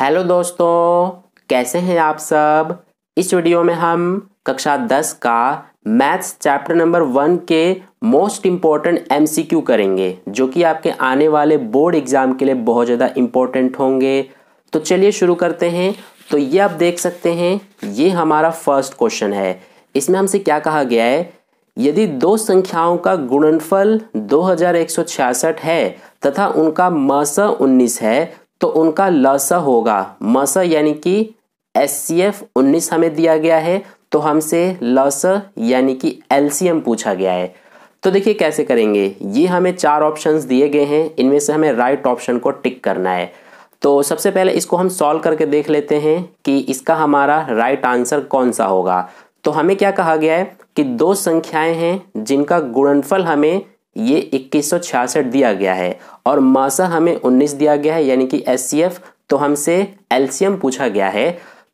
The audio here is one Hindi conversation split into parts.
हेलो दोस्तों कैसे हैं आप सब इस वीडियो में हम कक्षा 10 का मैथ्स चैप्टर नंबर वन के मोस्ट इम्पॉर्टेंट एमसीक्यू करेंगे जो कि आपके आने वाले बोर्ड एग्ज़ाम के लिए बहुत ज़्यादा इम्पोर्टेंट होंगे तो चलिए शुरू करते हैं तो ये आप देख सकते हैं ये हमारा फर्स्ट क्वेश्चन है इसमें हमसे क्या कहा गया है यदि दो संख्याओं का गुणनफल 2166 है तथा उनका मस 19 है तो उनका लस होगा मस यानी कि एस सी एफ उन्नीस हमें दिया गया है तो हमसे लस यानी कि एलसीएम पूछा गया है तो देखिए कैसे करेंगे ये हमें चार ऑप्शंस दिए गए हैं इनमें से हमें राइट ऑप्शन को टिक करना है तो सबसे पहले इसको हम सॉल्व करके देख लेते हैं कि इसका हमारा राइट आंसर कौन सा होगा तो हमें क्या कहा गया है कि दो संख्याएं हैं जिनका गुणनफल हमें ये इक्कीस दिया गया है और मासा हमें 19 दिया गया है यानी कि एस तो हमसे एल्सियम पूछा गया है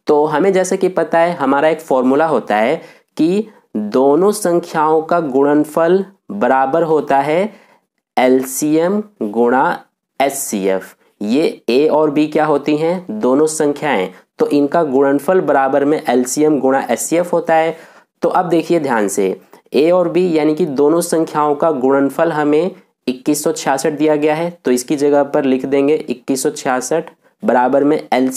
तो हमें जैसे कि पता है हमारा एक फॉर्मूला होता है कि दोनों संख्याओं का गुणनफल बराबर होता है एल्सियम गुणा एस ये ए और बी क्या होती हैं दोनों संख्याएं तो इनका गुणनफल बराबर में एल्सियम गुणा एस होता है तो अब देखिए ध्यान से ए और बी यानी कि दोनों संख्याओं का गुणनफल हमें इक्कीस दिया गया है तो इसकी जगह पर लिख देंगे इक्कीस बराबर में एल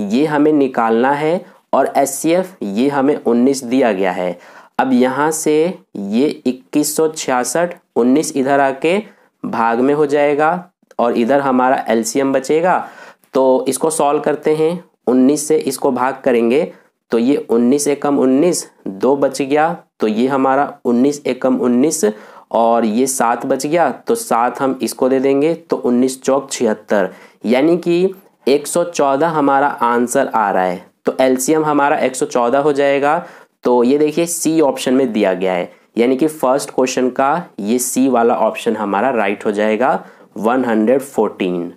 ये हमें निकालना है और एस ये हमें 19 दिया गया है अब यहाँ से ये इक्कीस सौ छियासठ उन्नीस इधर आके भाग में हो जाएगा और इधर हमारा एलसीएम बचेगा तो इसको सॉल्व करते हैं 19 से इसको भाग करेंगे तो ये 19 एकम 19 दो बच गया तो ये हमारा 19 एकम 19 और ये सात बच गया तो सात हम इसको दे देंगे तो 19 चौक छिहत्तर यानी कि 114 हमारा आंसर आ रहा है तो एलसीएम हमारा 114 हो जाएगा तो ये देखिए सी ऑप्शन में दिया गया है यानी कि फर्स्ट क्वेश्चन का ये सी वाला ऑप्शन हमारा राइट हो जाएगा 114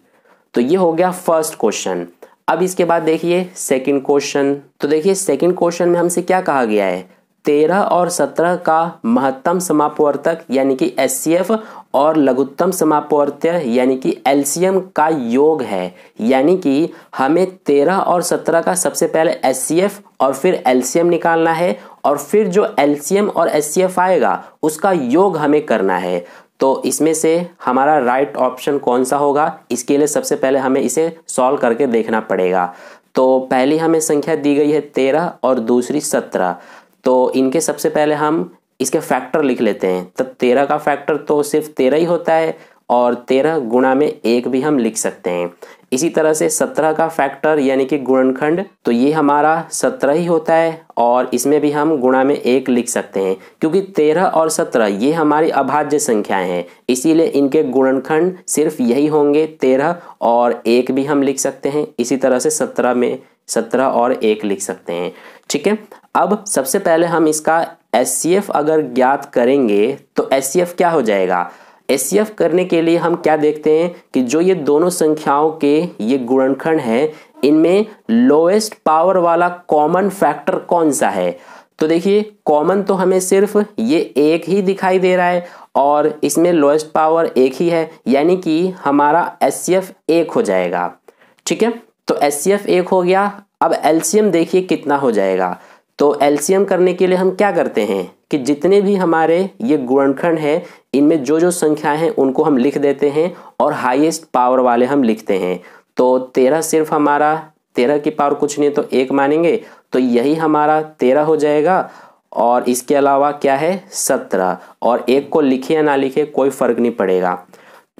तो ये हो गया फर्स्ट क्वेश्चन अब इसके बाद देखिए सेकंड क्वेश्चन तो देखिए सेकंड क्वेश्चन में हमसे क्या कहा गया है तेरह और सत्रह का महत्तम समापवर्तक यानी कि एस और लघुत्तम समापवर्त्य यानी कि एलसीएम का योग है यानी कि हमें तेरह और सत्रह का सबसे पहले एस और फिर एलसीएम निकालना है और फिर जो एल्सियम और एस आएगा उसका योग हमें करना है तो इसमें से हमारा राइट ऑप्शन कौन सा होगा इसके लिए सबसे पहले हमें इसे सॉल्व करके देखना पड़ेगा तो पहली हमें संख्या दी गई है तेरह और दूसरी सत्रह तो इनके सबसे पहले हम इसके फैक्टर लिख लेते हैं तो तेरह का फैक्टर तो सिर्फ तेरह ही होता है और तेरह गुणा में एक भी हम लिख सकते हैं इसी तरह से सत्रह का फैक्टर यानी कि गुणनखंड तो ये हमारा सत्रह ही होता है और इसमें भी हम गुणा में एक लिख सकते हैं क्योंकि तेरह और सत्रह ये हमारी अभाज्य संख्याएं हैं इसीलिए इनके गुणनखंड सिर्फ यही होंगे तेरह और एक भी हम लिख सकते हैं इसी तरह से सत्रह में सत्रह और एक लिख सकते हैं ठीक है अब सबसे पहले हम इसका एस अगर ज्ञात करेंगे तो एस क्या हो जाएगा एस e करने के लिए हम क्या देखते हैं कि जो ये दोनों संख्याओं के ये गुणनखंड हैं इनमें लोएस्ट पावर वाला कॉमन फैक्टर कौन सा है तो देखिए कॉमन तो हमें सिर्फ ये एक ही दिखाई दे रहा है और इसमें लोएस्ट पावर एक ही है यानी कि हमारा एस e एक हो जाएगा ठीक है तो एस e एक हो गया अब एल्शियम देखिए कितना हो जाएगा तो एल्शियम करने के लिए हम क्या करते हैं कि जितने भी हमारे ये गुणनखंड हैं इनमें जो जो संख्या हैं उनको हम लिख देते हैं और हाईएस्ट पावर वाले हम लिखते हैं तो तेरह सिर्फ हमारा तेरह की पावर कुछ नहीं तो एक मानेंगे तो यही हमारा तेरह हो जाएगा और इसके अलावा क्या है सत्रह और एक को लिखे या ना लिखे कोई फ़र्क नहीं पड़ेगा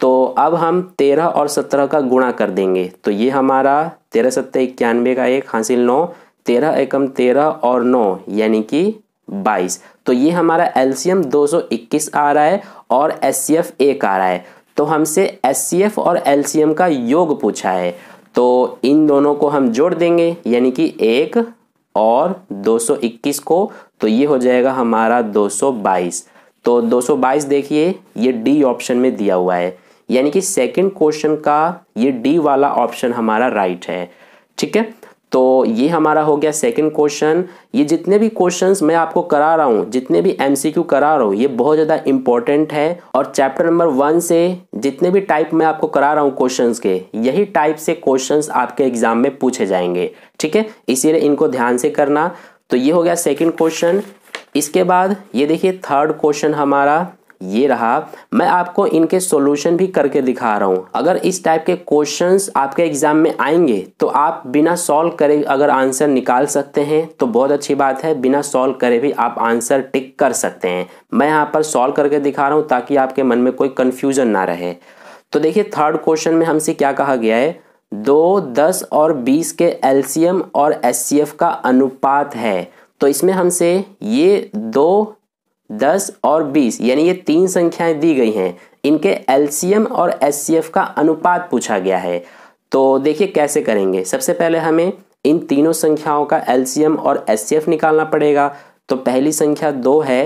तो अब हम तेरह और सत्रह का गुणा कर देंगे तो ये हमारा तेरह सत्तर इक्यानवे का एक हासिल नौ तेरह एकम तेरह और नौ यानी कि बाईस तो ये हमारा एलसीएम 221 आ रहा है और एस सी एफ एक आ रहा है तो हमसे एस सी एफ़ और एलसीएम का योग पूछा है तो इन दोनों को हम जोड़ देंगे यानी कि एक और 221 को तो ये हो जाएगा हमारा 222 तो 222 देखिए ये डी ऑप्शन में दिया हुआ है यानी कि सेकंड क्वेश्चन का ये डी वाला ऑप्शन हमारा राइट है ठीक है तो ये हमारा हो गया सेकंड क्वेश्चन ये जितने भी क्वेश्चंस मैं आपको करा रहा हूँ जितने भी एमसीक्यू करा रहा हूँ ये बहुत ज़्यादा इंपॉर्टेंट है और चैप्टर नंबर वन से जितने भी टाइप मैं आपको करा रहा हूँ क्वेश्चंस के यही टाइप से क्वेश्चंस आपके एग्जाम में पूछे जाएंगे ठीक है इसीलिए इनको ध्यान से करना तो ये हो गया सेकेंड क्वेश्चन इसके बाद ये देखिए थर्ड क्वेश्चन हमारा ये रहा मैं आपको इनके सॉल्यूशन भी करके दिखा रहा हूँ अगर इस टाइप के क्वेश्चंस आपके एग्ज़ाम में आएंगे तो आप बिना सॉल्व करे अगर आंसर निकाल सकते हैं तो बहुत अच्छी बात है बिना सॉल्व करे भी आप आंसर टिक कर सकते हैं मैं यहाँ पर सॉल्व करके दिखा रहा हूँ ताकि आपके मन में कोई कन्फ्यूज़न ना रहे तो देखिए थर्ड क्वेश्चन में हमसे क्या कहा गया है दो दस और बीस के एल्सियम और एस का अनुपात है तो इसमें हमसे ये दो दस और बीस यानी ये तीन संख्याएं दी गई हैं इनके एलसीएम और एस का अनुपात पूछा गया है तो देखिए कैसे करेंगे सबसे पहले हमें इन तीनों संख्याओं का एलसीएम और एस निकालना पड़ेगा तो पहली संख्या दो है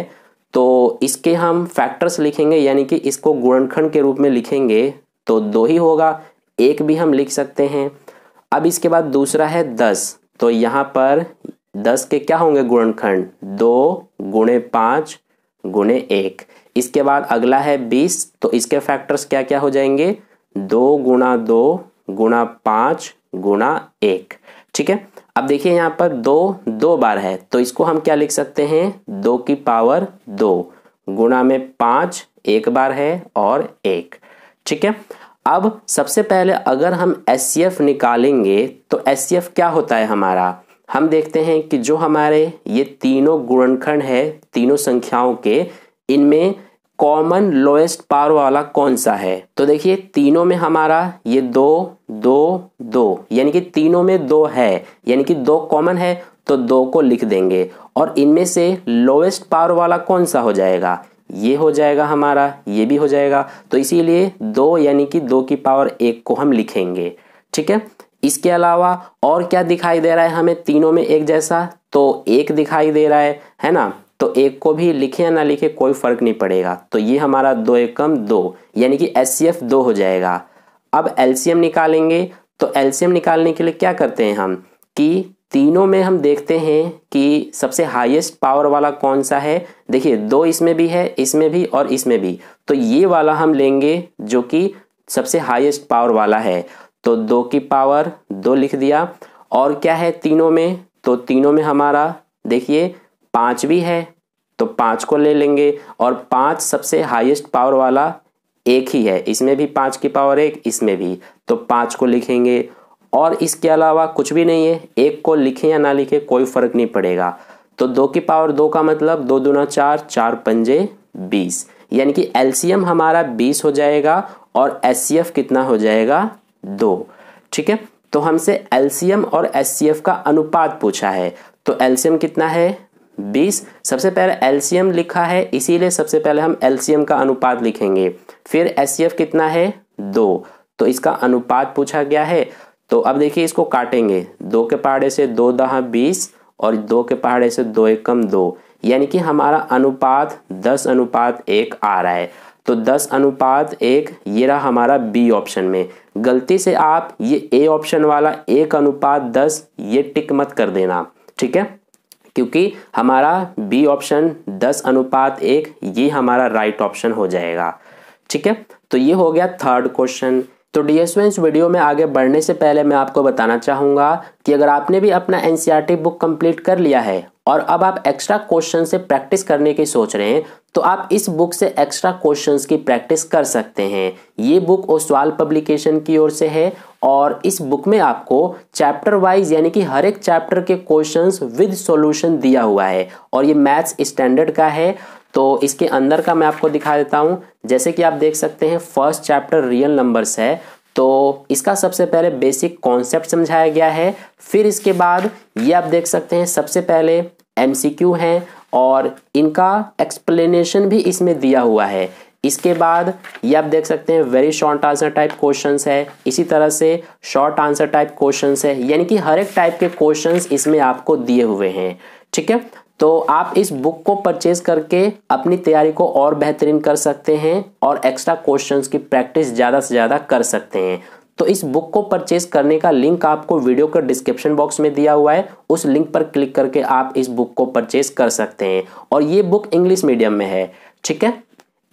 तो इसके हम फैक्टर्स लिखेंगे यानी कि इसको गुणनखंड के रूप में लिखेंगे तो दो ही होगा एक भी हम लिख सकते हैं अब इसके बाद दूसरा है दस तो यहाँ पर दस के क्या होंगे गुणनखंड दो गुणे पाँच गुणे एक इसके बाद अगला है बीस तो इसके फैक्टर्स क्या क्या हो जाएंगे दो गुणा दो गुणा पाँच गुणा एक ठीक है अब देखिए यहाँ पर दो दो बार है तो इसको हम क्या लिख सकते हैं दो की पावर दो गुणा में पाँच एक बार है और एक ठीक है अब सबसे पहले अगर हम एस निकालेंगे तो एस क्या होता है हमारा हम देखते हैं कि जो हमारे ये तीनों गुणनखंड है तीनों संख्याओं के इनमें कॉमन लोएस्ट पावर वाला कौन सा है तो देखिए तीनों में हमारा ये दो दो दो यानी कि तीनों में दो है यानी कि दो कॉमन है तो दो को लिख देंगे और इनमें से लोएस्ट पावर वाला कौन सा हो जाएगा ये हो जाएगा हमारा ये भी हो जाएगा तो इसीलिए दो यानी कि दो की पावर एक को हम लिखेंगे ठीक है इसके अलावा और क्या दिखाई दे रहा है हमें तीनों में एक जैसा तो एक दिखाई दे रहा है है ना तो एक को भी लिखे या ना लिखे कोई फर्क नहीं पड़ेगा तो ये हमारा दो एकम दो यानी कि एस सी एफ दो हो जाएगा अब एलसीएम निकालेंगे तो एलसीएम निकालने के लिए क्या करते हैं हम कि तीनों में हम देखते हैं कि सबसे हाईएस्ट पावर वाला कौन सा है देखिए दो इसमें भी है इसमें भी और इसमें भी तो ये वाला हम लेंगे जो कि सबसे हाईएस्ट पावर वाला है तो दो की पावर दो लिख दिया और क्या है तीनों में तो तीनों में हमारा देखिए पाँच भी है तो पाँच को ले लेंगे और पाँच सबसे हाईएस्ट पावर वाला एक ही है इसमें भी पाँच की पावर एक इसमें भी तो पाँच को लिखेंगे और इसके अलावा कुछ भी नहीं है एक को लिखें या ना लिखें कोई फ़र्क नहीं पड़ेगा तो दो की पावर दो का मतलब दो दूना चार चार पंजे बीस यानी कि एलसीएम हमारा बीस हो जाएगा और एस कितना हो जाएगा दो ठीक है तो हमसे एल्सियम और एस का अनुपात पूछा है तो एल्सियम कितना है बीस सबसे पहले एल्सियम लिखा है इसीलिए सबसे पहले हम एल्सियम का अनुपात लिखेंगे फिर एस कितना है दो तो इसका अनुपात पूछा गया है तो अब देखिए इसको काटेंगे दो के पहाड़े से दो दहा बीस और दो के पहाड़े से दो एक कम दो यानी कि हमारा अनुपात दस अनुपात एक आ रहा है तो 10 अनुपात एक ये रहा हमारा बी ऑप्शन में गलती से आप ये ए ऑप्शन वाला एक अनुपात 10 ये टिक मत कर देना ठीक है क्योंकि हमारा बी ऑप्शन 10 अनुपात एक ये हमारा राइट ऑप्शन हो जाएगा ठीक है तो ये हो गया थर्ड क्वेश्चन तो डी इस वीडियो में आगे बढ़ने से पहले मैं आपको बताना चाहूँगा कि अगर आपने भी अपना एन e बुक कंप्लीट कर लिया है और अब आप एक्स्ट्रा क्वेश्चन से प्रैक्टिस करने की सोच रहे हैं तो आप इस बुक से एक्स्ट्रा क्वेश्चंस की प्रैक्टिस कर सकते हैं ये बुक ओसवाल पब्लिकेशन की ओर से है और इस बुक में आपको चैप्टर वाइज यानी कि हर एक चैप्टर के क्वेश्चंस विद सॉल्यूशन दिया हुआ है और ये मैथ्स स्टैंडर्ड का है तो इसके अंदर का मैं आपको दिखा देता हूँ जैसे कि आप देख सकते हैं फर्स्ट चैप्टर रियल नंबर्स है तो इसका सबसे पहले बेसिक कॉन्सेप्ट समझाया गया है फिर इसके बाद ये आप देख सकते हैं सबसे पहले क्यू है और इनका एक्सप्लेनेशन भी इसमें दिया हुआ है इसके बाद ये आप देख सकते हैं very short answer type questions है इसी तरह से शॉर्ट आंसर टाइप क्वेश्चंस है यानी कि हर एक टाइप के क्वेश्चंस इसमें आपको दिए हुए हैं ठीक है तो आप इस बुक को परचेज करके अपनी तैयारी को और बेहतरीन कर सकते हैं और एक्स्ट्रा क्वेश्चंस की प्रैक्टिस ज़्यादा से ज़्यादा कर सकते हैं तो इस बुक को परचेज करने का लिंक आपको वीडियो के डिस्क्रिप्शन बॉक्स में दिया हुआ है उस लिंक पर क्लिक करके आप इस बुक को परचेज कर सकते हैं और ये बुक इंग्लिश मीडियम में है ठीक है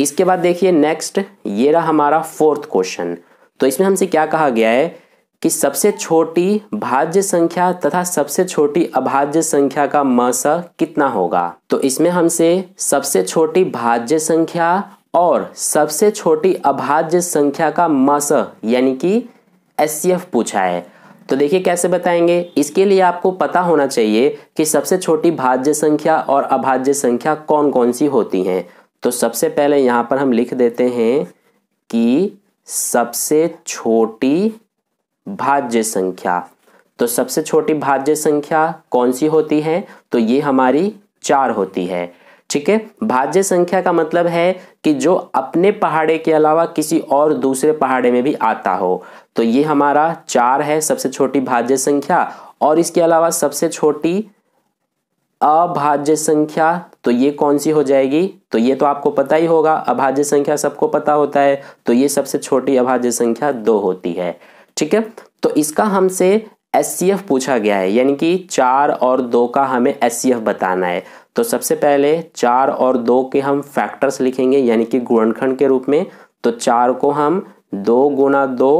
इसके बाद देखिए नेक्स्ट ये रहा हमारा फोर्थ क्वेश्चन तो इसमें हमसे क्या कहा गया है कि सबसे छोटी भाज्य संख्या तथा सबसे छोटी अभाज्य संख्या का मस कितना होगा तो इसमें हमसे सबसे छोटी भाज्य संख्या और सबसे छोटी अभाज्य संख्या का मस यानी कि एस पूछा है तो देखिए कैसे बताएंगे इसके लिए आपको पता होना चाहिए कि सबसे छोटी भाज्य संख्या और अभाज्य संख्या कौन कौन सी होती हैं तो सबसे पहले यहाँ पर हम लिख देते हैं कि सबसे छोटी भाज्य संख्या तो सबसे छोटी भाज्य संख्या कौन सी होती है तो ये हमारी चार होती है ठीक है भाज्य संख्या का मतलब है कि जो अपने पहाड़े के अलावा किसी और दूसरे पहाड़े में भी आता हो तो ये हमारा चार है सबसे छोटी भाज्य संख्या और इसके अलावा सबसे छोटी अभाज्य संख्या तो ये कौन सी हो जाएगी तो ये तो आपको पता ही होगा अभाज्य संख्या सबको पता होता है तो ये सबसे छोटी अभाज्य संख्या दो होती है ठीक है तो इसका हमसे एस पूछा गया है यानी कि चार और दो का हमें एस बताना है तो सबसे पहले चार और दो के हम फैक्टर्स लिखेंगे यानी कि गुणनखंड के रूप में तो चार को हम दो गुना दो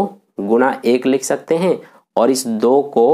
गुना एक लिख सकते हैं और इस दो को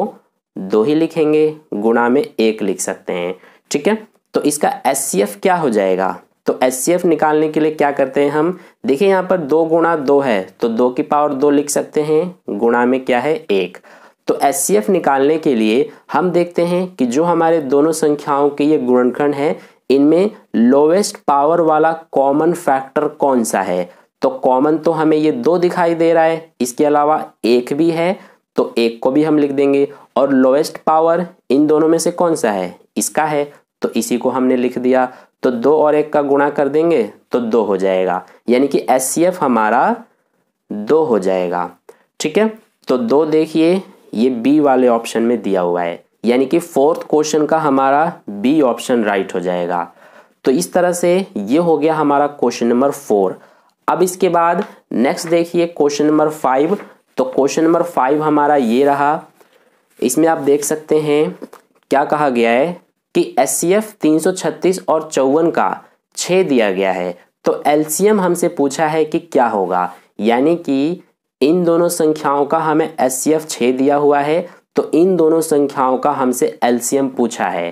दो ही लिखेंगे गुणा में एक लिख सकते हैं ठीक है तो इसका एस क्या हो जाएगा तो एस निकालने के लिए क्या करते हैं हम देखिए यहाँ पर दो गुणा दो है तो दो की पावर दो लिख सकते हैं गुणा में क्या है एक तो एस निकालने के लिए हम देखते हैं कि जो हमारे दोनों संख्याओं के ये गुणनखंड है इनमें लोवेस्ट पावर वाला कॉमन फैक्टर कौन सा है तो कॉमन तो हमें ये दो दिखाई दे रहा है इसके अलावा एक भी है तो एक को भी हम लिख देंगे और लोवेस्ट पावर इन दोनों में से कौन सा है इसका है तो इसी को हमने लिख दिया तो दो और एक का गुणा कर देंगे तो दो हो जाएगा यानी कि एस हमारा दो हो जाएगा ठीक है तो दो देखिए ये बी वाले ऑप्शन में दिया हुआ है यानी कि फोर्थ क्वेश्चन का हमारा बी ऑप्शन राइट हो जाएगा तो इस तरह से ये हो गया हमारा क्वेश्चन नंबर फोर अब इसके बाद नेक्स्ट देखिए क्वेश्चन नंबर फाइव तो क्वेश्चन नंबर फाइव हमारा ये रहा इसमें आप देख सकते हैं क्या कहा गया है कि एस सी एफ तीन सौ छत्तीस और चौवन का छः दिया गया है तो एलसीएम हमसे पूछा है कि क्या होगा यानी कि इन दोनों संख्याओं का हमें एस सी एफ छः दिया हुआ है तो इन दोनों संख्याओं का हमसे एल सी एम पूछा है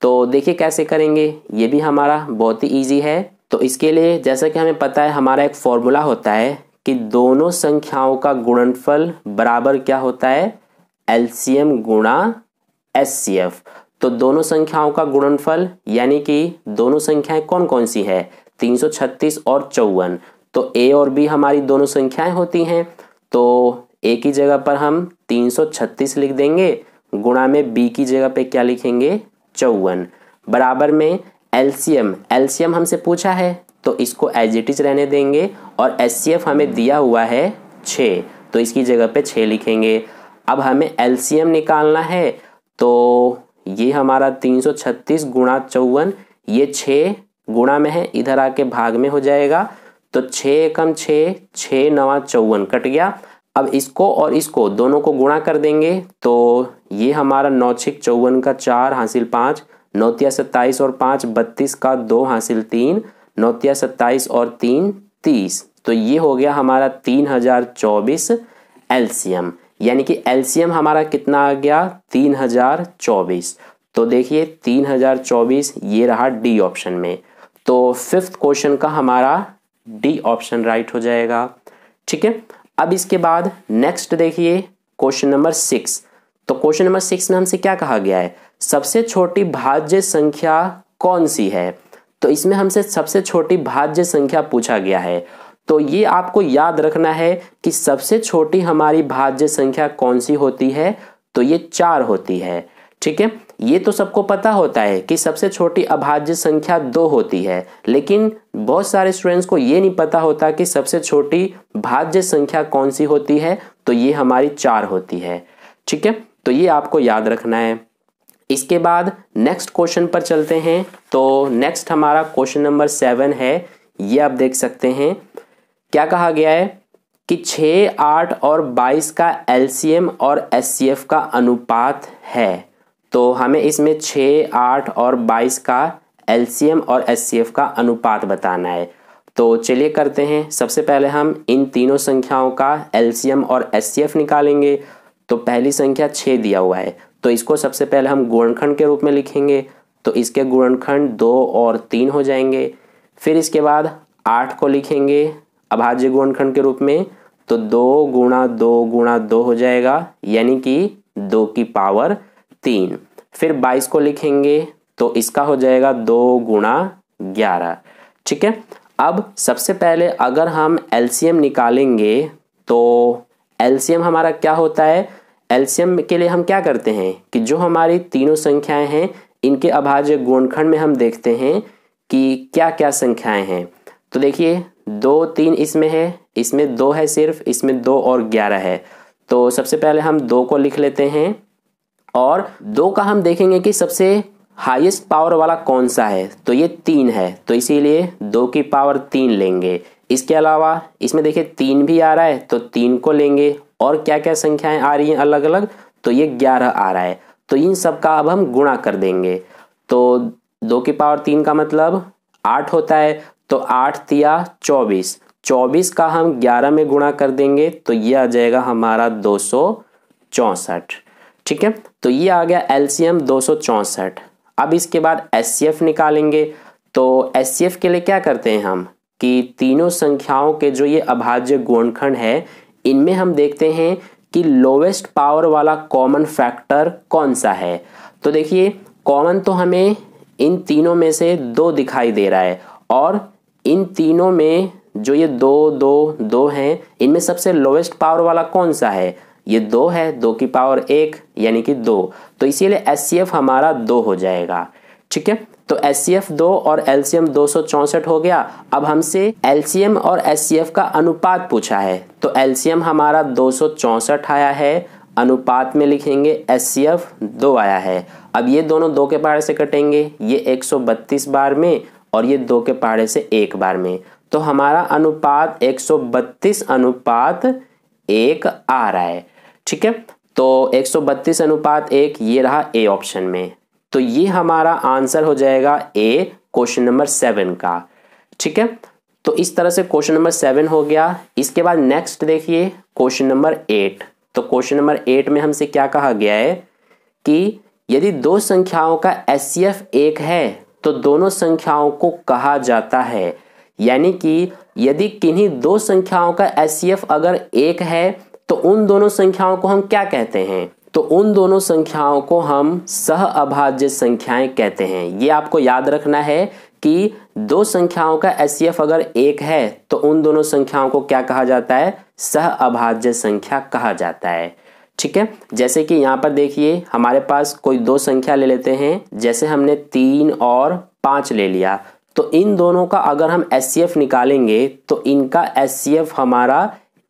तो देखिए कैसे करेंगे ये भी हमारा बहुत ही ईजी है तो इसके लिए जैसा कि हमें पता है हमारा एक फॉर्मूला होता है कि दोनों संख्याओं का गुणनफल बराबर क्या होता है एलसीएम गुणा एस सी एफ तो दोनों संख्याओं का गुणनफल यानी कि दोनों संख्याएं कौन कौन सी है 336 और चौवन तो ए और बी हमारी दोनों संख्याएं होती हैं तो ए की जगह पर हम 336 लिख देंगे गुणा में बी की जगह पे क्या लिखेंगे चौवन बराबर में एलसीएम एलसीएम हमसे पूछा है तो इसको एज इट इज रहने देंगे और एस हमें दिया हुआ है छः तो इसकी जगह पे छः लिखेंगे अब हमें एलसीएम निकालना है तो ये हमारा 336 गुणा चौवन ये छ गुणा में है इधर आके भाग में हो जाएगा तो छ एकम छ छ नवा चौवन कट गया अब इसको और इसको दोनों को गुणा कर देंगे तो ये हमारा नौ छिक चौवन का चार हासिल पाँच नौतिया सत्ताईस और पांच बत्तीस का दो हासिल तीन नौतिया सत्ताईस और तीन तीस तो ये हो गया हमारा तीन हजार चौबीस एल्सियम यानी कि एलसीएम हमारा कितना आ गया तीन हजार चौबीस तो देखिए तीन हजार चौबीस ये रहा डी ऑप्शन में तो फिफ्थ क्वेश्चन का हमारा डी ऑप्शन राइट हो जाएगा ठीक है अब इसके बाद नेक्स्ट देखिए क्वेश्चन नंबर सिक्स तो क्वेश्चन नंबर सिक्स में हमसे क्या कहा गया है सबसे छोटी भाज्य संख्या कौन सी है तो इसमें हमसे सबसे छोटी भाज्य संख्या पूछा गया है तो ये आपको याद रखना है कि सबसे छोटी हमारी भाज्य संख्या कौन सी होती है तो ये चार होती है ठीक है ये तो सबको पता होता है कि सबसे छोटी अभाज्य संख्या दो होती है लेकिन बहुत सारे स्टूडेंट्स को ये नहीं पता होता कि सबसे छोटी भाज्य संख्या कौन सी होती है तो ये हमारी चार होती है ठीक है तो ये आपको याद रखना है इसके बाद नेक्स्ट क्वेश्चन पर चलते हैं तो नेक्स्ट हमारा क्वेश्चन नंबर सेवन है ये आप देख सकते हैं क्या कहा गया है कि छः आठ और बाईस का एल और एस का अनुपात है तो हमें इसमें छः आठ और बाईस का एल और एस का अनुपात बताना है तो चलिए करते हैं सबसे पहले हम इन तीनों संख्याओं का एल और एस निकालेंगे तो पहली संख्या छः दिया हुआ है तो इसको सबसे पहले हम गुणनखंड के रूप में लिखेंगे तो इसके गुणनखंड दो और तीन हो जाएंगे फिर इसके बाद आठ को लिखेंगे अभाज्य गुणनखंड के रूप में तो दो गुणा दो गुणा दो हो जाएगा यानी कि दो की पावर तीन फिर बाईस को लिखेंगे तो इसका हो जाएगा दो गुणा ग्यारह ठीक है अब सबसे पहले अगर हम एलसीएम निकालेंगे तो एलसीएम हमारा क्या होता है एलसीएम के लिए हम क्या करते हैं कि जो हमारी तीनों संख्याएं हैं इनके अभाज्य गुणखंड में हम देखते हैं कि क्या क्या संख्याएं हैं तो देखिए दो तीन इसमें है इसमें दो है सिर्फ इसमें दो और ग्यारह है तो सबसे पहले हम दो को लिख लेते हैं और दो का हम देखेंगे कि सबसे हाईएस्ट पावर वाला कौन सा है तो ये तीन है तो इसीलिए दो की पावर तीन लेंगे इसके अलावा इसमें देखिए तीन भी आ रहा है तो तीन को लेंगे और क्या क्या संख्याएं आ रही हैं अलग अलग तो ये ग्यारह आ रहा है तो इन सब का अब हम गुणा कर देंगे तो दो की पावर तीन का मतलब आठ होता है तो आठ तिया चौबीस चौबीस का हम ग्यारह में गुणा कर देंगे तो ये आ जाएगा हमारा दो सौ चौंसठ ठीक है तो ये आ गया एलसीएम दो सौ चौंसठ अब इसके बाद एफ निकालेंगे तो एफ के लिए क्या करते हैं हम कि तीनों संख्याओं के जो ये अभाज्य गुणखंड है इनमें हम देखते हैं कि लोवेस्ट पावर वाला कॉमन फैक्टर कौन सा है तो देखिए कॉमन तो हमें इन तीनों में से दो दिखाई दे रहा है और इन तीनों में जो ये दो दो दो हैं इनमें सबसे लोवेस्ट पावर वाला कौन सा है ये दो है दो की पावर एक यानी कि दो तो इसीलिए एस हमारा दो हो जाएगा ठीक है तो एस सी दो और एल सी दो सौ चौसठ हो गया अब हमसे एल और एस का अनुपात पूछा है तो एल हमारा दो सौ चौसठ आया है अनुपात में लिखेंगे एस सी एफ दो आया है अब ये दोनों दो के पार से कटेंगे ये 132 बार में और ये दो के पहाड़े से एक बार में तो हमारा अनुपात 132 अनुपात एक आ रहा है ठीक है तो 132 अनुपात एक ये रहा ए ऑप्शन में तो ये हमारा आंसर हो जाएगा ए क्वेश्चन नंबर सेवन का ठीक है तो इस तरह से क्वेश्चन नंबर सेवन हो गया इसके बाद नेक्स्ट देखिए क्वेश्चन नंबर एट तो क्वेश्चन नंबर एट में हमसे क्या कहा गया है कि यदि दो संख्याओं का एस एक है तो दोनों संख्याओं को कहा जाता है यानी कि यदि किन्हीं दो संख्याओं का एस e अगर एक है तो उन दोनों संख्याओं को हम क्या कहते हैं तो उन दोनों संख्याओं को हम सह अभाज्य संख्याएं कहते हैं ये आपको याद रखना है कि दो संख्याओं का एस e अगर एक है तो उन दोनों संख्याओं को क्या कहा जाता है सह अभाज्य संख्या कहा जाता है ठीक है जैसे कि यहाँ पर देखिए हमारे पास कोई दो संख्या ले लेते हैं जैसे हमने तीन और पाँच ले लिया तो इन दोनों का अगर हम एस निकालेंगे तो इनका एस हमारा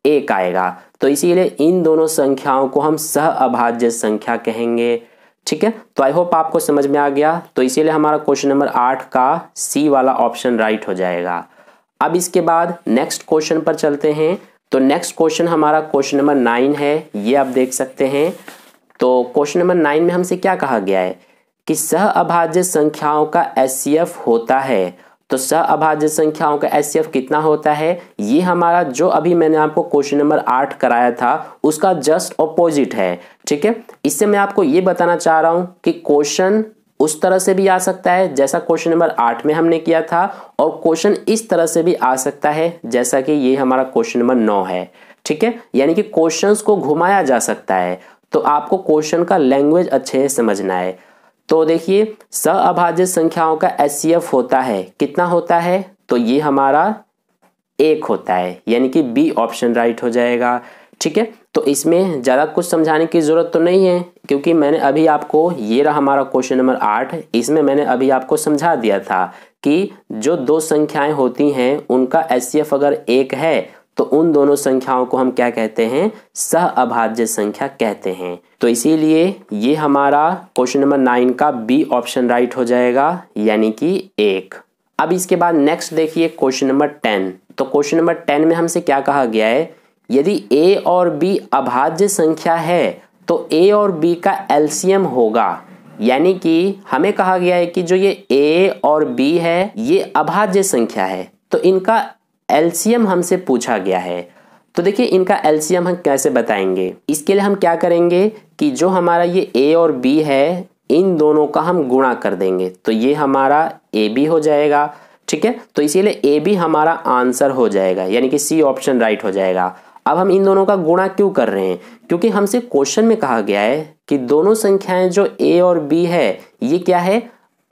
एक आएगा तो इसीलिए इन दोनों संख्याओं को हम सह अभाज्य संख्या कहेंगे ठीक है तो आई होप आपको समझ में आ गया तो इसीलिए हमारा क्वेश्चन नंबर आठ का सी वाला ऑप्शन राइट हो जाएगा अब इसके बाद नेक्स्ट क्वेश्चन पर चलते हैं तो नेक्स्ट क्वेश्चन हमारा क्वेश्चन नंबर नाइन है ये आप देख सकते हैं तो क्वेश्चन नंबर नाइन में हमसे क्या कहा गया है कि सह अभाज्य संख्याओं का एस होता है तो सह अभाज्य संख्याओं का एस कितना होता है ये हमारा जो अभी मैंने आपको क्वेश्चन नंबर आठ कराया था उसका जस्ट अपोजिट है ठीक है इससे मैं आपको ये बताना चाह रहा हूं कि क्वेश्चन उस तरह से भी आ सकता है जैसा क्वेश्चन नंबर आठ में हमने किया था और क्वेश्चन इस तरह से भी आ सकता है जैसा कि ये हमारा क्वेश्चन नंबर नौ है ठीक है यानी कि क्वेश्चंस को घुमाया जा सकता है तो आपको क्वेश्चन का लैंग्वेज अच्छे से समझना है तो देखिए स अभाज्य संख्याओं का एस होता है कितना होता है तो ये हमारा एक होता है यानी कि बी ऑप्शन राइट हो जाएगा ठीक है तो इसमें ज़्यादा कुछ समझाने की ज़रूरत तो नहीं है क्योंकि मैंने अभी आपको ये रहा हमारा क्वेश्चन नंबर आठ इसमें मैंने अभी आपको समझा दिया था कि जो दो संख्याएं होती हैं उनका एस अगर एक है तो उन दोनों संख्याओं को हम क्या कहते हैं सह अभाज्य संख्या कहते हैं तो इसीलिए ये हमारा क्वेश्चन नंबर नाइन का बी ऑप्शन राइट हो जाएगा यानी कि एक अब इसके बाद नेक्स्ट देखिए क्वेश्चन नंबर टेन तो क्वेश्चन नंबर टेन में हमसे क्या कहा गया है यदि ए और बी अभाज्य संख्या है तो ए और बी का एल्सियम होगा यानी कि हमें कहा गया है कि जो ये ए और बी है ये अभाज्य संख्या है तो इनका एल्सियम हमसे पूछा गया है तो देखिए इनका एल्सियम हम कैसे बताएंगे इसके लिए हम क्या करेंगे कि जो हमारा ये ए और बी है इन दोनों का हम गुणा कर देंगे तो ये हमारा ए बी हो जाएगा ठीक है तो इसीलिए ए बी हमारा आंसर हो जाएगा यानी कि सी ऑप्शन राइट हो जाएगा अब हम इन दोनों का गुणा क्यों कर रहे हैं क्योंकि हमसे क्वेश्चन में कहा गया है कि दोनों संख्याएं जो ए और बी है ये क्या है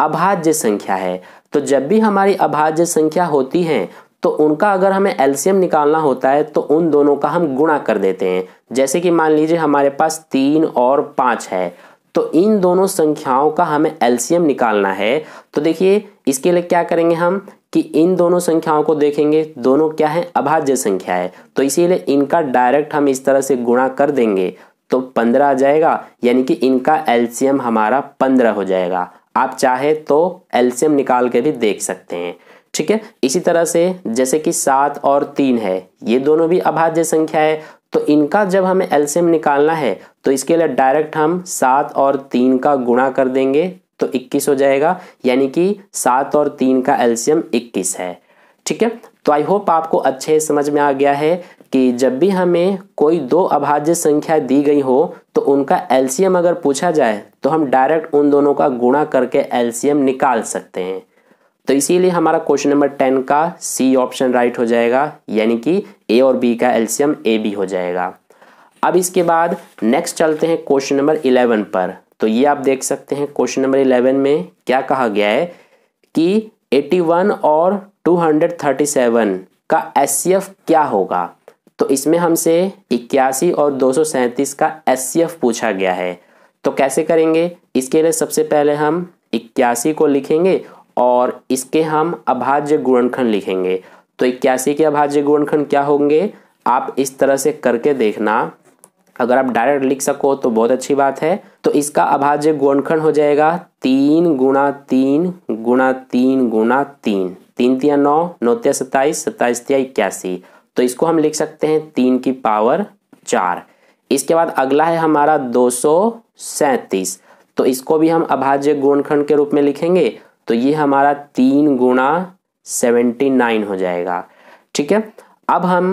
अभाज्य संख्या है तो जब भी हमारी अभाज्य संख्या होती है तो उनका अगर हमें एल्सियम निकालना होता है तो उन दोनों का हम गुणा कर देते हैं जैसे कि मान लीजिए हमारे पास तीन और पाँच है तो इन दोनों संख्याओं का हमें एल्सियम निकालना है तो देखिए इसके लिए क्या करेंगे हम कि इन दोनों संख्याओं को देखेंगे दोनों क्या है अभाज्य संख्या है तो इसीलिए इनका डायरेक्ट हम इस तरह से गुणा कर देंगे तो पंद्रह आ जाएगा यानी कि इनका एल्सियम हमारा पंद्रह हो जाएगा आप चाहे तो एल्सियम निकाल के भी देख सकते हैं ठीक है इसी तरह से जैसे कि सात और तीन है ये दोनों भी अभाज्य संख्या है तो इनका जब हमें एल्सियम निकालना है तो इसके लिए डायरेक्ट हम सात और तीन का गुणा कर देंगे तो 21 हो जाएगा यानी कि सात और तीन का एल्शियम 21 है ठीक है तो आई होप आपको अच्छे समझ में आ गया है कि जब भी हमें कोई दो अभाज्य संख्या दी गई हो तो उनका एल्शियम अगर पूछा जाए तो हम डायरेक्ट उन दोनों का गुणा करके एल्शियम निकाल सकते हैं तो इसीलिए हमारा क्वेश्चन नंबर टेन का सी ऑप्शन राइट हो जाएगा यानी कि ए और बी का एल्शियम ए बी हो जाएगा अब इसके बाद नेक्स्ट चलते हैं क्वेश्चन नंबर इलेवन पर तो ये आप देख सकते हैं क्वेश्चन नंबर इलेवन में क्या कहा गया है कि वन और टू हंड्रेड थर्टी सेवन का एस क्या होगा तो इसमें हमसे इक्यासी और दो सौ सैंतीस का एस पूछा गया है तो कैसे करेंगे इसके लिए सबसे पहले हम इक्यासी को लिखेंगे और इसके हम अभाज्य गुणनखंड लिखेंगे तो इक्यासी के अभाज्य गुणनखंड क्या होंगे आप इस तरह से करके देखना अगर आप डायरेक्ट लिख सको तो बहुत अच्छी बात है तो इसका अभाज्य गुणखंड हो जाएगा तीन गुणा तीन गुणा तीन गुणा तीन तीन तिया नौ नौ तिया सत्ताईस सत्ताईस तिया इक्यासी तो इसको हम लिख सकते हैं तीन की पावर चार इसके बाद अगला है हमारा दो तो इसको भी हम अभाज्य गुणखंड के रूप में लिखेंगे तो ये हमारा तीन गुणा सेवेंटी नाइन हो जाएगा ठीक है अब हम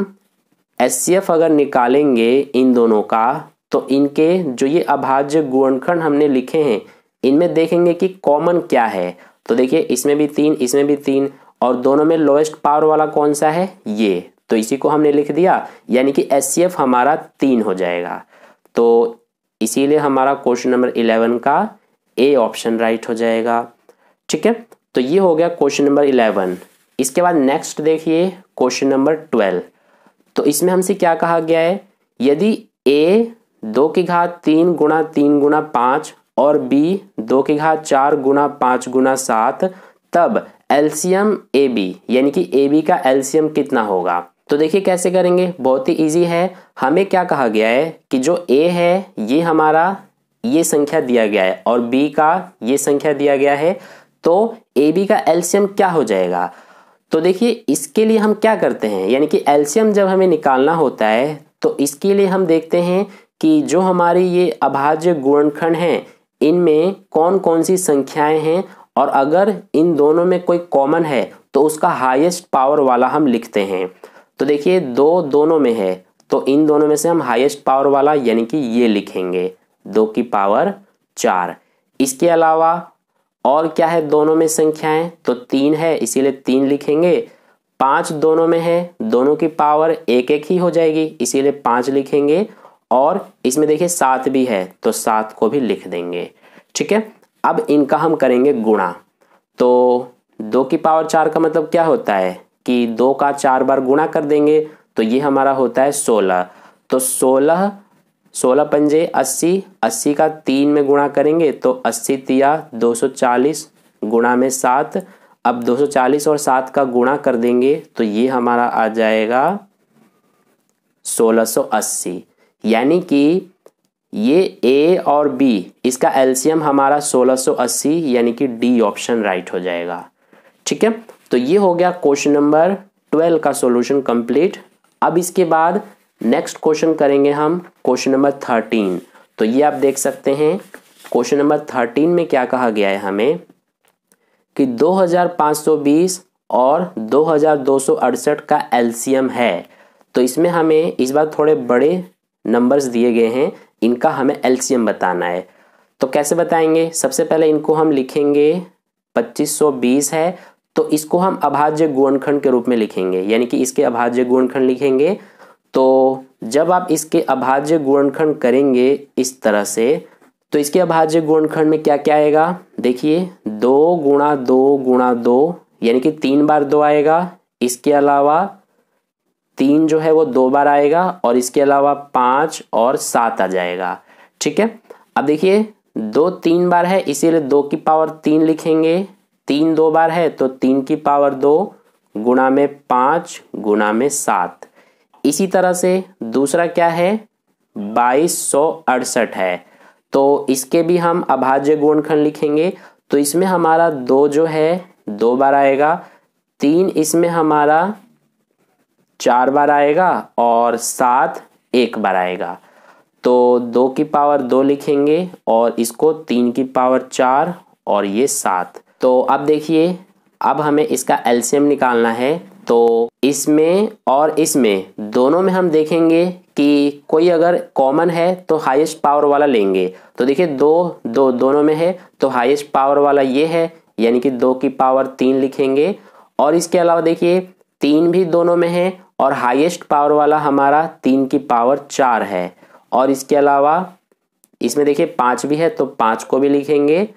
एस अगर निकालेंगे इन दोनों का तो इनके जो ये अभाज्य गुणखंड हमने लिखे हैं इनमें देखेंगे कि कॉमन क्या है तो देखिए इसमें भी तीन इसमें भी तीन और दोनों में लोएस्ट पावर वाला कौन सा है ये तो इसी को हमने लिख दिया यानी कि एस हमारा तीन हो जाएगा तो इसीलिए हमारा क्वेश्चन नंबर इलेवन का ए ऑप्शन राइट हो जाएगा ठीक है तो ये हो गया क्वेश्चन नंबर इलेवन इसके बाद नेक्स्ट देखिए क्वेश्चन नंबर ट्वेल्व तो इसमें हमसे क्या कहा गया है यदि ए दो की घात तीन गुणा तीन गुणा पाँच और बी दो की घात चार गुणा पाँच गुणा सात तब एल्सियम ए बी यानी कि ए बी का एल्सियम कितना होगा तो देखिए कैसे करेंगे बहुत ही इजी है हमें क्या कहा गया है कि जो ए है ये हमारा ये संख्या दिया गया है और बी का ये संख्या दिया गया है तो ए बी का एल्सियम क्या हो जाएगा तो देखिए इसके लिए हम क्या करते हैं यानी कि एल्शियम जब हमें निकालना होता है तो इसके लिए हम देखते हैं कि जो हमारी ये अभाज्य गुणनखंड हैं इनमें कौन कौन सी संख्याएं हैं और अगर इन दोनों में कोई कॉमन है तो उसका हाईएस्ट पावर वाला हम लिखते हैं तो देखिए दो दोनों में है तो इन दोनों में से हम हाईएस्ट पावर वाला यानी कि ये लिखेंगे दो की पावर चार इसके अलावा और क्या है दोनों में संख्याएं तो तीन है इसीलिए तीन लिखेंगे पांच दोनों में है दोनों की पावर एक एक ही हो जाएगी इसीलिए पांच लिखेंगे और इसमें देखिए सात भी है तो सात को भी लिख देंगे ठीक है अब इनका हम करेंगे गुणा तो दो की पावर चार का मतलब क्या होता है कि दो का चार बार गुणा कर देंगे तो ये हमारा होता है सोलह तो सोलह सोलह पंजे अस्सी अस्सी का तीन में गुणा करेंगे तो अस्सी तिया दो सौ चालीस गुणा में सात अब दो सौ चालीस और सात का गुणा कर देंगे तो ये हमारा आ जाएगा सोलह सौ अस्सी यानी कि ये ए और बी इसका एल्सियम हमारा सोलह सौ अस्सी यानी कि डी ऑप्शन राइट हो जाएगा ठीक है तो ये हो गया क्वेश्चन नंबर ट्वेल्व का सॉल्यूशन कंप्लीट अब इसके बाद नेक्स्ट क्वेश्चन करेंगे हम क्वेश्चन नंबर थर्टीन तो ये आप देख सकते हैं क्वेश्चन नंबर थर्टीन में क्या कहा गया है हमें कि 2520 और 2268 का एल्सियम है तो इसमें हमें इस बार थोड़े बड़े नंबर्स दिए गए हैं इनका हमें एल्सियम बताना है तो कैसे बताएंगे सबसे पहले इनको हम लिखेंगे 2520 है तो इसको हम अभाज्य गुणनखंड के रूप में लिखेंगे यानी कि इसके अभाज्य गुणनखंड लिखेंगे तो जब आप इसके अभाज्य गुणनखंड करेंगे इस तरह से तो इसके अभाज्य गुणनखंड में क्या क्या आएगा देखिए दो गुणा दो गुणा दो यानी कि तीन बार दो आएगा इसके अलावा तीन जो है वो दो बार आएगा और इसके अलावा पाँच और सात आ जाएगा ठीक है अब देखिए दो तीन बार है इसीलिए दो की पावर तीन लिखेंगे तीन दो बार है तो तीन की पावर दो गुणा में पाँच गुणा में सात इसी तरह से दूसरा क्या है बाईस सौ अड़सठ है तो इसके भी हम अभाज्य गुणखंड लिखेंगे तो इसमें हमारा दो जो है दो बार आएगा तीन इसमें हमारा चार बार आएगा और सात एक बार आएगा तो दो की पावर दो लिखेंगे और इसको तीन की पावर चार और ये सात तो अब देखिए अब हमें इसका एल्सियम निकालना है तो इसमें और इसमें दोनों में हम देखेंगे कि कोई अगर कॉमन है तो हाईएस्ट पावर वाला लेंगे तो देखिए दो दो दोनों में है तो हाईएस्ट पावर वाला ये है यानी कि दो की पावर तीन लिखेंगे और इसके अलावा देखिए तीन भी दोनों में है और हाईएस्ट पावर वाला हमारा तीन की पावर चार है और इसके अलावा इसमें देखिए पाँच भी है तो पाँच को भी लिखेंगे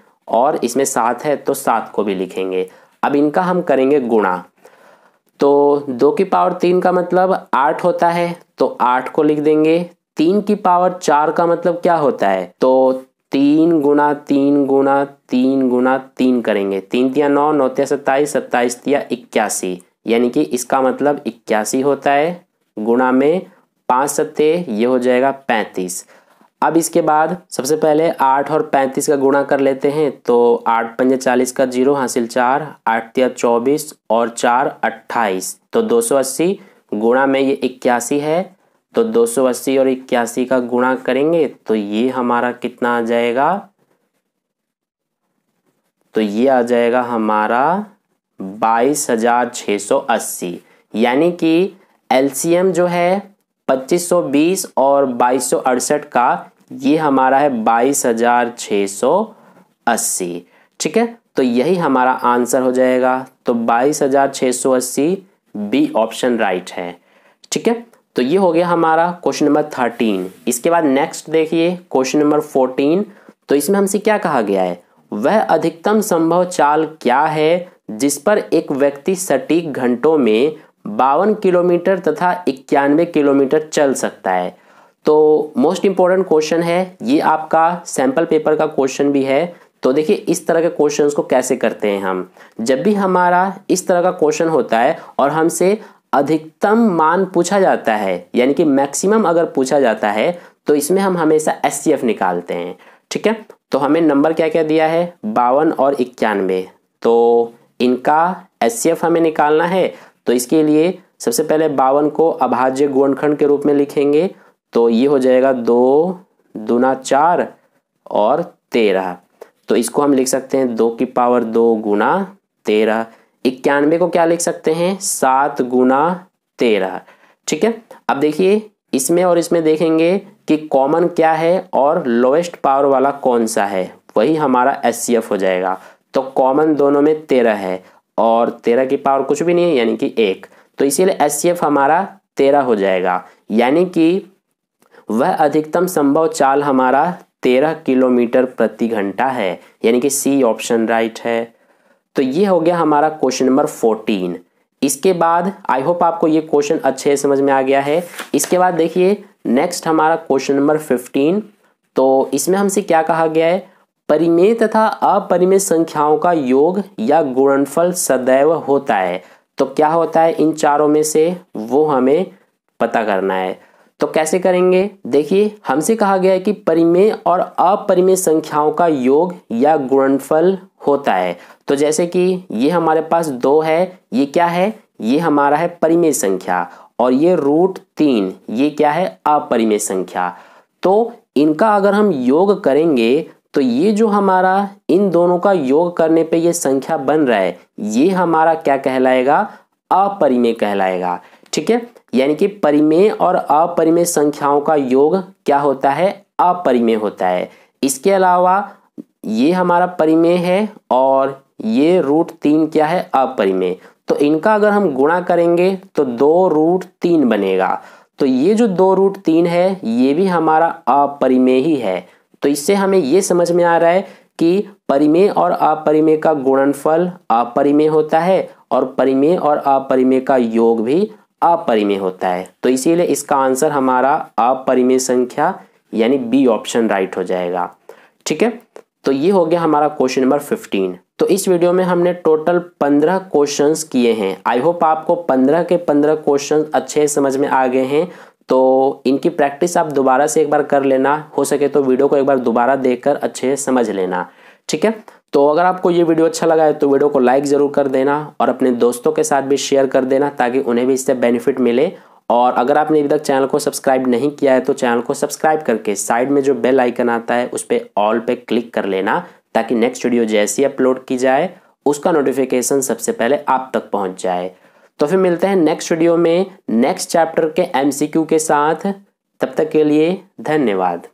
और इसमें सात है तो सात को भी लिखेंगे अब इनका हम करेंगे गुणा तो दो की पावर तीन का मतलब आठ होता है तो आठ को लिख देंगे तीन की पावर चार का मतलब क्या होता है तो तीन गुना तीन गुना तीन गुना तीन करेंगे तीन तिया नौ नौ तिया सत्ताईस सत्ताईस तिया इक्यासी यानी कि इसका मतलब इक्यासी होता है गुणा में पाँच सत्ते ये हो जाएगा पैंतीस अब इसके बाद सबसे पहले आठ और पैंतीस का गुणा कर लेते हैं तो आठ पंजे चालीस का जीरो हासिल चार आठ या चौबीस और चार अट्ठाईस तो दो सौ अस्सी गुणा में ये इक्यासी है तो दो सौ अस्सी और इक्यासी का गुणा करेंगे तो ये हमारा कितना आ जाएगा तो ये आ जाएगा हमारा बाईस हजार छः सौ अस्सी यानी कि एलसीएम जो है 2520 और बाईस का ये हमारा है बाईस हजार छ सौ अस्सी ठीक है तो यही हमारा आंसर हो जाएगा तो बाईस हजार छ सौ अस्सी बी ऑप्शन राइट है ठीक है तो ये हो गया हमारा क्वेश्चन नंबर थर्टीन इसके बाद नेक्स्ट देखिए क्वेश्चन नंबर फोर्टीन तो इसमें हमसे क्या कहा गया है वह अधिकतम संभव चाल क्या है जिस पर एक व्यक्ति सटीक घंटों में बावन किलोमीटर तथा इक्यानवे किलोमीटर चल सकता है तो मोस्ट इम्पॉर्टेंट क्वेश्चन है ये आपका सैम्पल पेपर का क्वेश्चन भी है तो देखिए इस तरह के क्वेश्चंस को कैसे करते हैं हम जब भी हमारा इस तरह का क्वेश्चन होता है और हमसे अधिकतम मान पूछा जाता है यानी कि मैक्सिमम अगर पूछा जाता है तो इसमें हम हमेशा एस निकालते हैं ठीक है तो हमें नंबर क्या क्या दिया है बावन और इक्यानवे तो इनका एस हमें निकालना है तो इसके लिए सबसे पहले बावन को अभाज्य गुणखंड के रूप में लिखेंगे तो ये हो जाएगा दो दुना चार और तेरह तो इसको हम लिख सकते हैं दो की पावर दो गुना तेरह इक्यानवे को क्या लिख सकते हैं सात गुना तेरह ठीक है अब देखिए इसमें और इसमें देखेंगे कि कॉमन क्या है और लोएस्ट पावर वाला कौन सा है वही हमारा एस हो जाएगा तो कॉमन दोनों में तेरह है और तेरह की पावर कुछ भी नहीं है यानी कि एक तो इसीलिए एस हमारा तेरह हो जाएगा यानी कि वह अधिकतम संभव चाल हमारा तेरह किलोमीटर प्रति घंटा है यानी कि सी ऑप्शन राइट है तो ये हो गया हमारा क्वेश्चन नंबर फोर्टीन इसके बाद आई होप आपको ये क्वेश्चन अच्छे से समझ में आ गया है इसके बाद देखिए नेक्स्ट हमारा क्वेश्चन नंबर फिफ्टीन तो इसमें हमसे क्या कहा गया है परिमेय तथा अपरिमेय संख्याओं का योग या गुणनफल सदैव होता है तो क्या होता है इन चारों में से वो हमें पता करना है तो कैसे करेंगे देखिए हमसे कहा गया है कि परिमेय और अपरिमेय संख्याओं का योग या गुणनफल होता है तो जैसे कि ये हमारे पास दो है ये क्या है ये हमारा है परिमेय संख्या और ये रूट तीन ये क्या है अपरिमेय संख्या तो इनका अगर हम योग करेंगे तो ये जो हमारा इन दोनों का योग करने पे ये संख्या बन रहा है ये हमारा क्या कहलाएगा अपरिमेय कहलाएगा ठीक है यानी कि परिमेय और अपरिमेय संख्याओं का योग क्या होता है अपरिमेय होता है इसके अलावा ये हमारा परिमेय है और ये रूट तीन क्या है अपरिमेय तो इनका अगर हम गुणा करेंगे तो दो रूट तीन बनेगा तो ये जो दो रूट तीन है ये भी हमारा अपरिमेय ही है तो इससे हमें ये समझ में आ रहा है कि परिमेय और अपरिमेय का गुणनफल अपरिमेय होता है और परिमेय और अपरिमेय का योग भी अपरिमेय होता है तो इसीलिए इसका आंसर हमारा अपरिमेय संख्या यानी बी ऑप्शन राइट हो जाएगा ठीक है तो ये हो गया हमारा क्वेश्चन नंबर फिफ्टीन तो इस वीडियो में हमने टोटल पंद्रह क्वेश्चंस किए हैं आई होप आपको पंद्रह के पंद्रह क्वेश्चन अच्छे समझ में आ गए हैं तो इनकी प्रैक्टिस आप दोबारा से एक बार कर लेना हो सके तो वीडियो को एक बार दोबारा देखकर अच्छे से समझ लेना ठीक है तो अगर आपको ये वीडियो अच्छा लगा है तो वीडियो को लाइक ज़रूर कर देना और अपने दोस्तों के साथ भी शेयर कर देना ताकि उन्हें भी इससे बेनिफिट मिले और अगर आपने अभी तक चैनल को सब्सक्राइब नहीं किया है तो चैनल को सब्सक्राइब करके साइड में जो बेल आइकन आता है उस पर ऑल पे क्लिक कर लेना ताकि नेक्स्ट वीडियो जैसी अपलोड की जाए उसका नोटिफिकेशन सबसे पहले आप तक पहुँच जाए तो फिर मिलते हैं नेक्स्ट वीडियो में नेक्स्ट चैप्टर के एम के साथ तब तक के लिए धन्यवाद